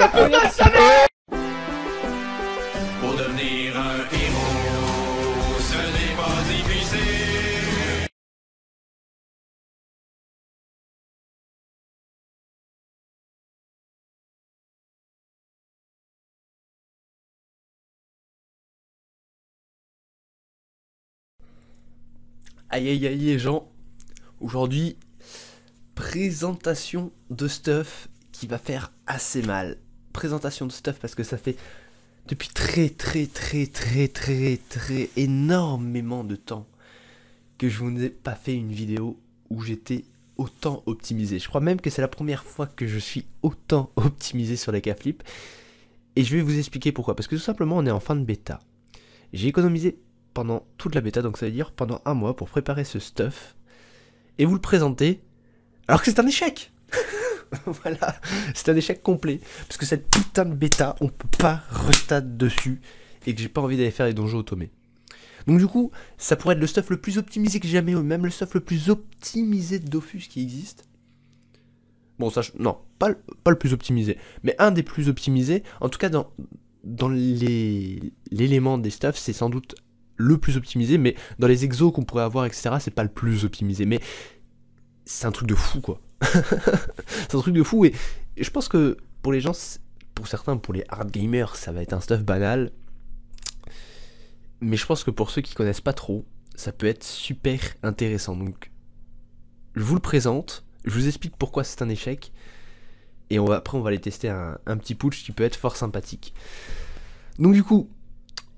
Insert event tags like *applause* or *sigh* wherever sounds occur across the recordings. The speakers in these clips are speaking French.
Pour devenir un héros, ce n'est pas difficile. Aïe aïe aïe les gens, aujourd'hui présentation de stuff qui va faire assez mal présentation de stuff parce que ça fait depuis très très très très très très énormément de temps que je vous n'ai pas fait une vidéo où j'étais autant optimisé. Je crois même que c'est la première fois que je suis autant *laughs* optimisé sur les K-Flip. Et je vais vous expliquer pourquoi. Parce que tout simplement, on est en fin de bêta. J'ai économisé pendant toute la bêta, donc ça veut dire pendant un mois pour préparer ce stuff et vous le présenter alors que c'est un échec. *laughs* voilà, c'est un échec complet. Parce que cette putain de bêta, on peut pas retater dessus. Et que j'ai pas envie d'aller faire les donjons automés. Donc du coup, ça pourrait être le stuff le plus optimisé que jamais, eu, même le stuff le plus optimisé de Dofus qui existe. Bon, ça, non, pas, le plus optimisé, mais un des plus optimisés, en tout cas dans, dans l'élément des stuffs, c'est sans doute le plus optimisé, mais dans les exos qu'on pourrait avoir, etc., c'est pas le plus optimisé, mais c'est un truc de fou, quoi. *laughs* c'est un truc de fou et, je pense que pour les gens, pour certains, pour les hard gamers, ça va être un stuff banal. Mais je pense que pour ceux qui connaissent pas trop, ça peut être super intéressant. Donc, je vous le présente, je vous explique pourquoi c'est un échec. Et on va, après, on va aller tester un, petit putsch qui peut être fort sympathique. Donc, du coup,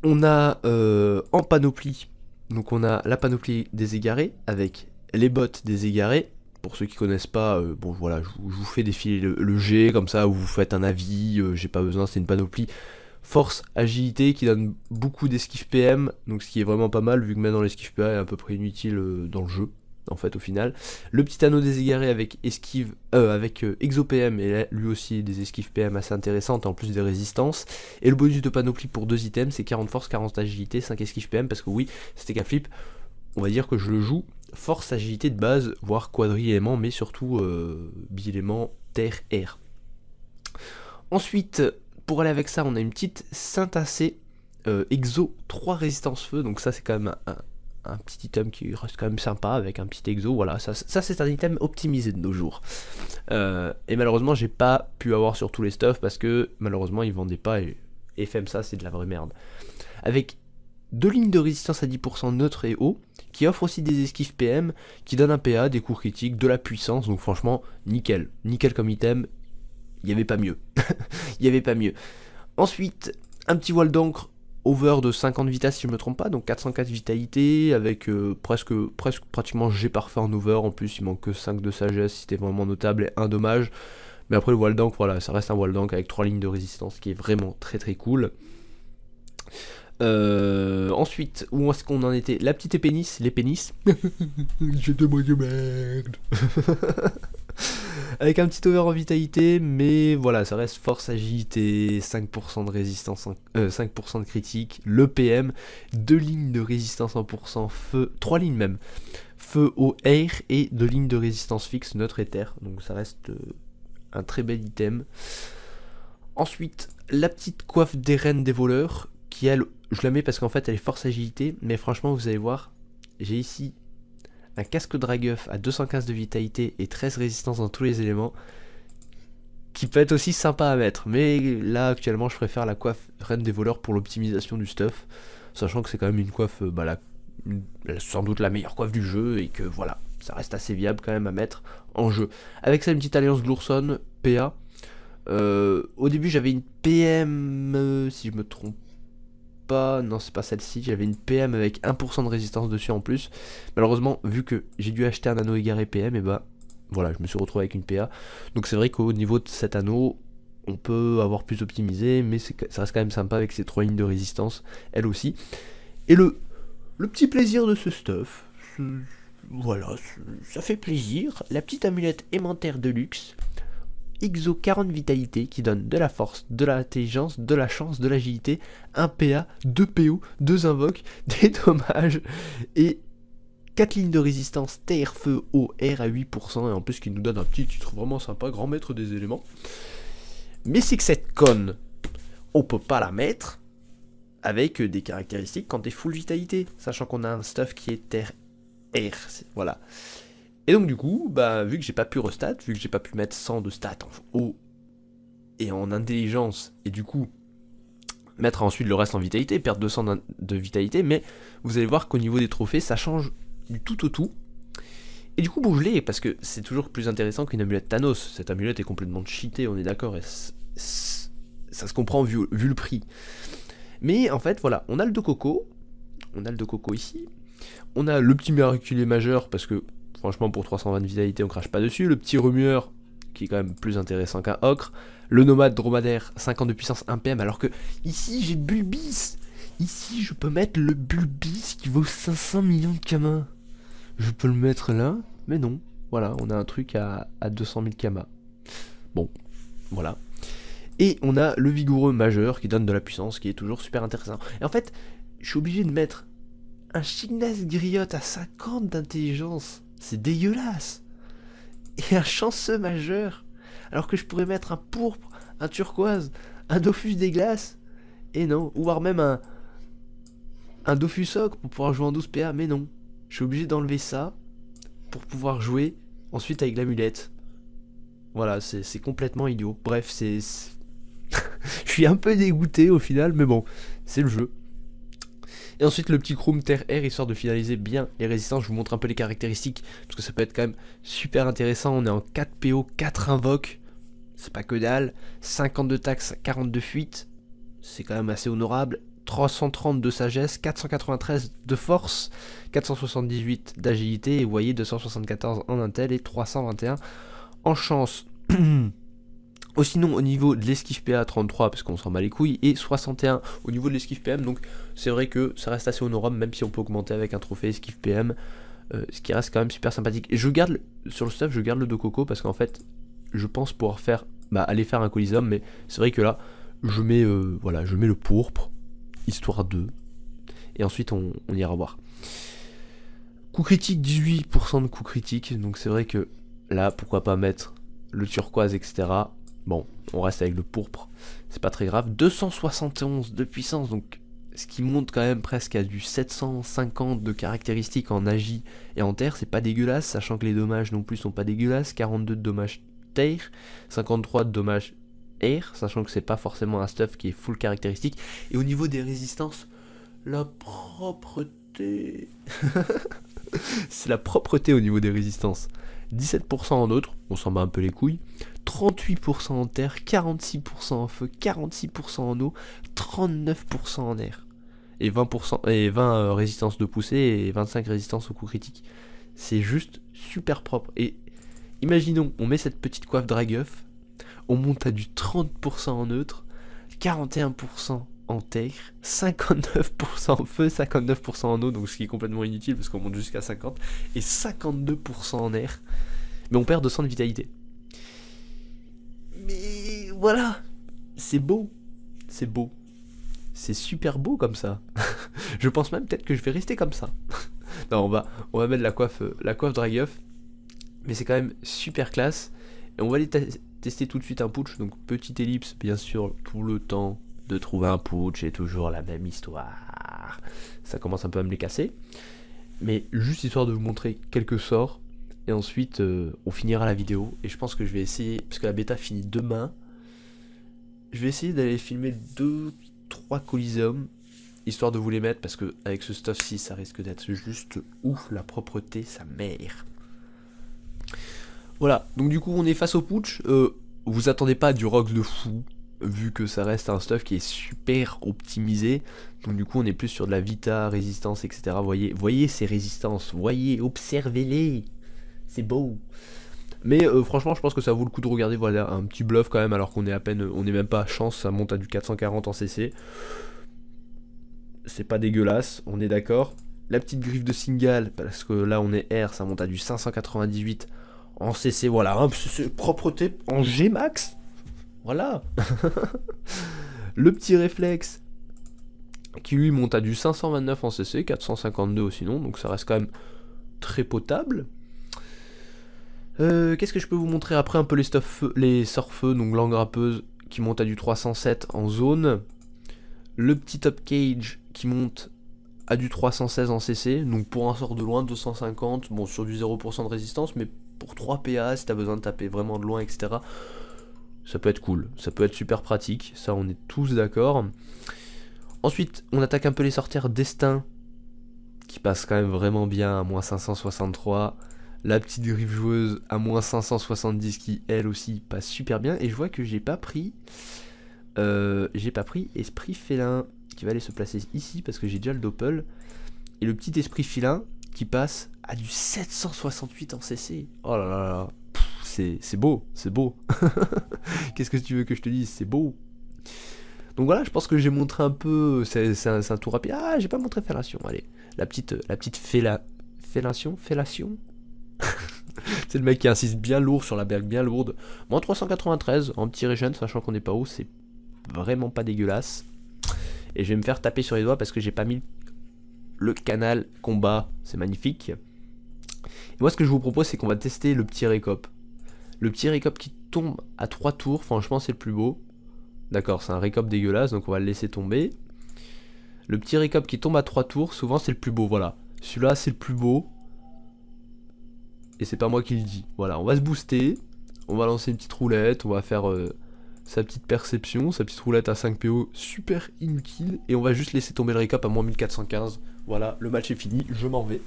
on a euh, en panoplie. Donc, on a la panoplie des égarés avec les bottes des égarés pour ceux qui connaissent pas, euh, bon voilà, je, vous fais défiler le, G comme ça, vous faites un avis, euh, j'ai pas besoin, c'est une panoplie. Force, agilité qui donne beaucoup d'esquive PM, donc ce qui est vraiment pas mal vu que maintenant l'esquive PA est à peu près inutile euh, dans le jeu, en fait au final. Le petit anneau des égarés avec esquive, avec PM et lui aussi des esquives PM assez intéressantes en plus des résistances. Et le bonus de panoplie pour deux items, c'est 40 force, 40 agilité, 5 esquives PM, parce que oui, c'était qu'à flip, on va dire que je le joue force agilité de base, voire quadri mais surtout euh, terre-air. Ensuite, pour aller avec ça, on a une petite syntacée. Euh, exo 3 résistance feu, donc ça c'est quand même un, petit item qui reste quand même sympa avec un petit exo, voilà, ça, c'est un item optimisé de nos jours. Euh, et malheureusement j'ai pas pu avoir sur tous les stuffs parce que malheureusement ils vendaient pas et FM ça c'est de la vraie merde. Avec deux lignes de résistance à 10% neutre et haut, qui offre aussi des esquives PM, qui donnent un PA, des cours critiques, de la puissance, donc franchement, nickel. Nickel comme item, il n'y avait pas mieux. *laughs* Il n'y avait pas mieux. Ensuite, un petit voile d'encre over de 50 vitesses si je ne me trompe pas, donc 404 vitalité, avec euh, presque, presque pratiquement G parfait en over, en plus il manque que 5 de sagesse, c'était vraiment notable, et un dommage. Mais après le voile d'encre, voilà, ça reste un voile d'encre avec 3 lignes de résistance qui est vraiment très très cool. Euh, ensuite, où est-ce qu'on en était La petite épénis, les pénis. *laughs* J'ai deux de merde. *laughs* Avec un petit over en vitalité, mais voilà, ça reste force, agilité, 5% de résistance, 5% euh, de critique, le PM, deux lignes de résistance 100%, feu, trois lignes même, feu au air et deux lignes de résistance fixe, neutre et terre. Donc ça reste euh, un très bel item. Ensuite, la petite coiffe des reines des voleurs, qui elle, je la mets parce qu'en fait elle est force agilité, mais franchement vous allez voir, j'ai ici un casque Dragueuf à 215 de vitalité et 13 résistance dans tous les éléments, qui peut être aussi sympa à mettre, mais là actuellement je préfère la coiffe Reine des voleurs pour l'optimisation du stuff, sachant que c'est quand même une coiffe, euh, bah, sans doute la meilleure coiffe du jeu, et que voilà, ça reste assez viable quand même à mettre en jeu. Avec sa petite alliance Glourson, PA, euh, au début j'avais une PM, euh, si je me trompe non c'est pas celle-ci, j'avais une PM avec 1% de résistance dessus en plus. Malheureusement, vu que j'ai dû acheter un anneau égaré PM, et bah voilà, je me suis retrouvé avec une PA. Donc c'est vrai qu'au niveau de cet anneau, on peut avoir plus optimisé, mais ça reste quand même sympa avec ces trois lignes de résistance, elle aussi. Et le, le petit plaisir de ce stuff, voilà, ça fait plaisir. La petite amulette aimantaire de luxe, XO 40 vitalité qui donne de la force, de l'intelligence, de la chance, de l'agilité, 1 PA, 2 PO, 2 invoques, *laughs* des dommages et 4 lignes de résistance terre, feu, eau, air à 8% et en plus qui nous donne un petit titre vraiment sympa, grand maître des éléments. Mais c'est que cette conne, on peut pas la mettre avec des caractéristiques quand t'es full vitalité, sachant qu'on a un stuff qui est terre, air, voilà. Et donc du coup, bah, vu que j'ai pas pu restat, vu que j'ai pas pu mettre 100 de stats en haut et en intelligence, et du coup mettre ensuite le reste en vitalité, perdre 200 de vitalité, mais vous allez voir qu'au niveau des trophées, ça change du tout au tout. Et du coup, bon, je parce que c'est toujours plus intéressant qu'une amulette Thanos. Cette amulette est complètement cheatée, on est d'accord, et ça se comprend vu, vu le prix. Mais en fait, voilà, on a le de coco, on a le de coco ici, on a le petit miraculé majeur, parce que Franchement, pour 320 de vitalité, on crache pas dessus. Le petit remueur, qui est quand même plus intéressant qu'un ocre. Le nomade dromadaire, 50 de puissance 1 PM, alors que ici j'ai Bulbis. Ici, je peux mettre le Bulbis qui vaut 500 millions de kamas. Je peux le mettre là, mais non. Voilà, on a un truc à, 200 000 kamas. Bon, voilà. Et on a le vigoureux majeur qui donne de la puissance, qui est toujours super intéressant. Et en fait, je suis obligé de mettre un Chignas Griot à 50 d'intelligence c'est dégueulasse. Et un chanceux majeur. Alors que je pourrais mettre un pourpre, un turquoise, un Dofus des glaces. Et non. Ou voire même un, un Dofus pour pouvoir jouer en 12 PA. Mais non. Je suis obligé d'enlever ça pour pouvoir jouer ensuite avec l'amulette. Voilà, c'est complètement idiot. Bref, c'est... *laughs* Je suis un peu dégoûté au final, mais bon, c'est le jeu. Et ensuite le petit Chrome Terre-Air, histoire de finaliser bien les résistances. Je vous montre un peu les caractéristiques, parce que ça peut être quand même super intéressant. On est en 4 PO, 4 invoques, c'est pas que dalle. 52 taxes, 42 fuites, c'est quand même assez honorable. 330 de sagesse, 493 de force, 478 d'agilité, et vous voyez 274 en intel et 321 en chance. *clears throat* Aussi sinon au niveau de l'esquive PA 33 parce qu'on s'en bat les couilles et 61 au niveau de l'esquive PM donc c'est vrai que ça reste assez honorable même si on peut augmenter avec un trophée esquive PM euh, ce qui reste quand même super sympathique et je garde sur le stuff je garde le de coco parce qu'en fait je pense pouvoir faire bah aller faire un colisum mais c'est vrai que là je mets euh, voilà je mets le pourpre histoire 2 et ensuite on, on ira voir coup critique 18% de coup critique donc c'est vrai que là pourquoi pas mettre le turquoise etc Bon, on reste avec le pourpre, c'est pas très grave. 271 de puissance, donc ce qui monte quand même presque à du 750 de caractéristiques en agi et en terre, c'est pas dégueulasse, sachant que les dommages non plus sont pas dégueulasses, 42 de dommages terre, 53 de dommages air, sachant que c'est pas forcément un stuff qui est full caractéristique, et au niveau des résistances, la propreté... *laughs* c'est la propreté au niveau des résistances. 17% en autre, on s'en bat un peu les couilles, 38% en terre, 46% en feu, 46% en eau, 39% en air. Et 20%, et 20 euh, de poussée et 25 résistance au coup critique. C'est juste super propre. Et imaginons, on met cette petite coiffe Dragueuf, on monte à du 30% en neutre, 41% en terre, 59% en feu, 59% en eau, donc ce qui est complètement inutile parce qu'on monte jusqu'à 50, et 52% en air. Mais on perd 200 de vitalité voilà, c'est beau, c'est beau, c'est super beau comme ça. *laughs* je pense même peut-être que je vais rester comme ça. *laughs* non, on va, on va mettre la coiffe, euh, la coiffe mais c'est quand même super classe. Et on va aller tester tout de suite un putsch, donc petite ellipse, bien sûr, tout le temps de trouver un putsch C'est toujours la même histoire. Ça commence un peu à me les casser. Mais juste histoire de vous montrer quelques sorts. Et ensuite, euh, on finira la vidéo. Et je pense que je vais essayer, parce que la bêta finit demain. Je vais essayer d'aller filmer 2-3 colisomes histoire de vous les mettre, parce que avec ce stuff-ci, ça risque d'être juste ouf, la propreté, sa mère. Voilà, donc du coup, on est face au putsch. Euh, vous attendez pas du rock de fou, vu que ça reste un stuff qui est super optimisé. Donc du coup on est plus sur de la vita, résistance, etc. Voyez, voyez ces résistances, voyez, observez-les. C'est beau. Mais euh, franchement, je pense que ça vaut le coup de regarder. Voilà, un petit bluff quand même, alors qu'on est à peine, on n'est même pas à chance, ça monte à du 440 en CC. C'est pas dégueulasse, on est d'accord. La petite griffe de single parce que là on est R, ça monte à du 598 en CC. Voilà, hein, propreté en G max. Voilà. *laughs* le petit réflexe qui lui monte à du 529 en CC, 452 aussi sinon, donc ça reste quand même très potable. Euh, qu'est-ce que je peux vous montrer après un peu les, stuff, les sorts donc l'angrappeuse qui monte à du 307 en zone. Le petit top cage qui monte à du 316 en CC, donc pour un sort de loin 250, bon sur du 0% de résistance, mais pour 3 PA si t'as besoin de taper vraiment de loin, etc. Ça peut être cool, ça peut être super pratique, ça on est tous d'accord. Ensuite, on attaque un peu les sortières Destin, qui passe quand même vraiment bien à moins 563. La petite griffe joueuse à moins 570 qui elle aussi passe super bien. Et je vois que j'ai pas pris. Euh, j'ai pas pris esprit félin qui va aller se placer ici parce que j'ai déjà le doppel. Et le petit esprit félin qui passe à du 768 en CC. Oh là là là. C'est beau, c'est beau. *laughs* Qu'est-ce que tu veux que je te dise C'est beau. Donc voilà, je pense que j'ai montré un peu. C'est un, un, tour rapide. Ah, j'ai pas montré fellation. Allez, la petite, euh, la petite féla, fellation, fellation. *laughs* c'est le mec qui insiste bien lourd sur la bergue bien lourde. Moins 393 en petit régène, sachant qu'on n'est pas haut, c'est vraiment pas dégueulasse. Et je vais me faire taper sur les doigts parce que j'ai pas mis le canal combat, c'est magnifique. Et moi ce que je vous propose c'est qu'on va tester le petit récop. Le petit récop qui tombe à 3 tours, franchement c'est le plus beau. D'accord, c'est un récop dégueulasse, donc on va le laisser tomber. Le petit récop qui tombe à 3 tours, souvent c'est le plus beau, voilà. Celui-là c'est le plus beau, et c'est pas moi qui le dis. Voilà, on va se booster, on va lancer une petite roulette, on va faire euh, sa petite perception, sa petite roulette à 5 PO super inutile, et on va juste laisser tomber le récap à moins 1415. Voilà, le match est fini, je m'en vais.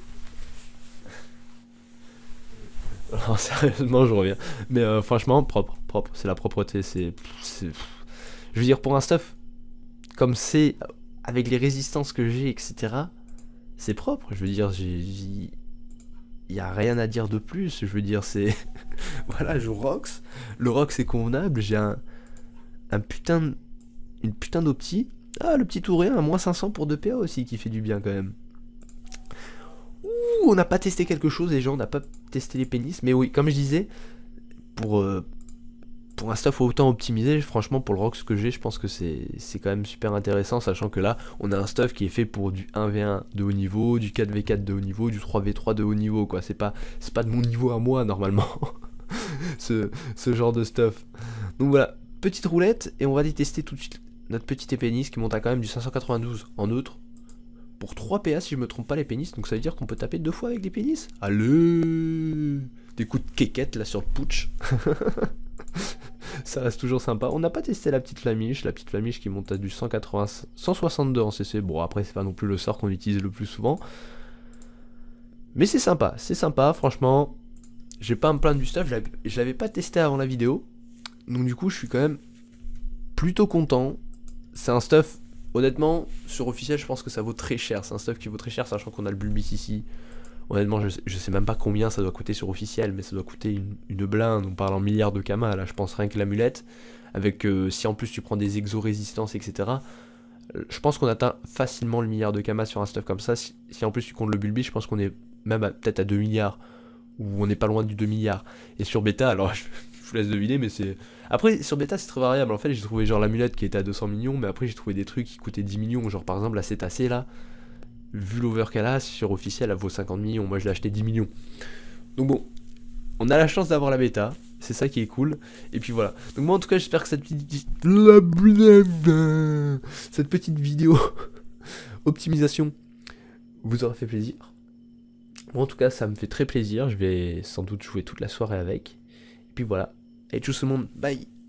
Alors, *laughs* sérieusement, je reviens. Mais euh, franchement, propre, propre, c'est la propreté, c'est... Je veux dire, pour un stuff, comme c'est avec les résistances que j'ai, etc., c'est propre. Je veux dire, j'ai il n'y a rien à dire de plus. Je veux dire, c'est. *laughs* voilà, je rox. Le rox est convenable. J'ai un. Un putain. De... Une putain d'opti. Ah, le petit touré, un moins 500 pour 2PA aussi qui fait du bien quand même. Ouh, on n'a pas testé quelque chose, les gens, on n'a pas testé les pénis. Mais oui, comme je disais, pour, euh, pour un stuff autant optimisé, franchement, pour le rock ce que j'ai, je pense que c'est quand même super intéressant, sachant que là, on a un stuff qui est fait pour du 1v1 de haut niveau, du 4v4 de haut niveau, du 3v3 de haut niveau, quoi. C'est pas, pas de mon niveau à moi, normalement, *laughs* ce, genre de stuff. Donc voilà, petite roulette, et on va détester tout de suite notre petit épénis qui monte à quand même du 592 en outre, Pour 3 PA, si je me trompe pas, les pénis, donc ça veut dire qu'on peut taper deux fois avec des pénis Allez Des coups de quéquette là sur le putsch *laughs* ça reste toujours sympa. On n'a pas testé la petite Flamiche, la petite Flamiche qui monte à du 180, 162 en CC. Bon, après, c'est pas non plus le sort qu'on utilise le plus souvent. Mais c'est sympa, c'est sympa, franchement. J'ai pas un me plaindre du stuff, je l'avais pas testé avant la vidéo. Donc, du coup, je suis quand même plutôt content. C'est un stuff, honnêtement, sur officiel, je pense que ça vaut très cher. C'est un stuff qui vaut très cher, sachant qu'on a le Bulbis ici. Honnêtement, je sais, même pas combien ça doit coûter sur officiel, mais ça doit coûter une, blinde. On parle en milliards de kamas, là, je pense rien que l'amulette. Avec, euh, si en plus tu prends des exo-résistances, etc., euh, je pense qu'on atteint facilement le milliard de kamas sur un stuff comme ça. Si, en plus tu comptes le bulbi, je pense qu'on est même peut-être à 2 milliards, ou on n'est pas loin du 2 milliards. Et sur bêta, alors *laughs* je, vous laisse deviner, mais c'est. Après, sur bêta, c'est très variable. En fait, j'ai trouvé genre l'amulette qui était à 200 millions, mais après, j'ai trouvé des trucs qui coûtaient 10 millions, genre par exemple la cétacée là vu l'over qu'elle sur officiel, elle vaut 50 millions. Moi, je l'ai acheté 10 millions. Donc bon, on a la chance d'avoir la bêta. C'est ça qui est cool. Et puis voilà. Donc moi, en tout cas, j'espère que cette petite... Cette petite vidéo *laughs* optimisation vous aura fait plaisir. Moi, en tout cas, ça me fait très plaisir. Je vais sans doute jouer toute la soirée avec. Et puis voilà. Et tout ce monde, bye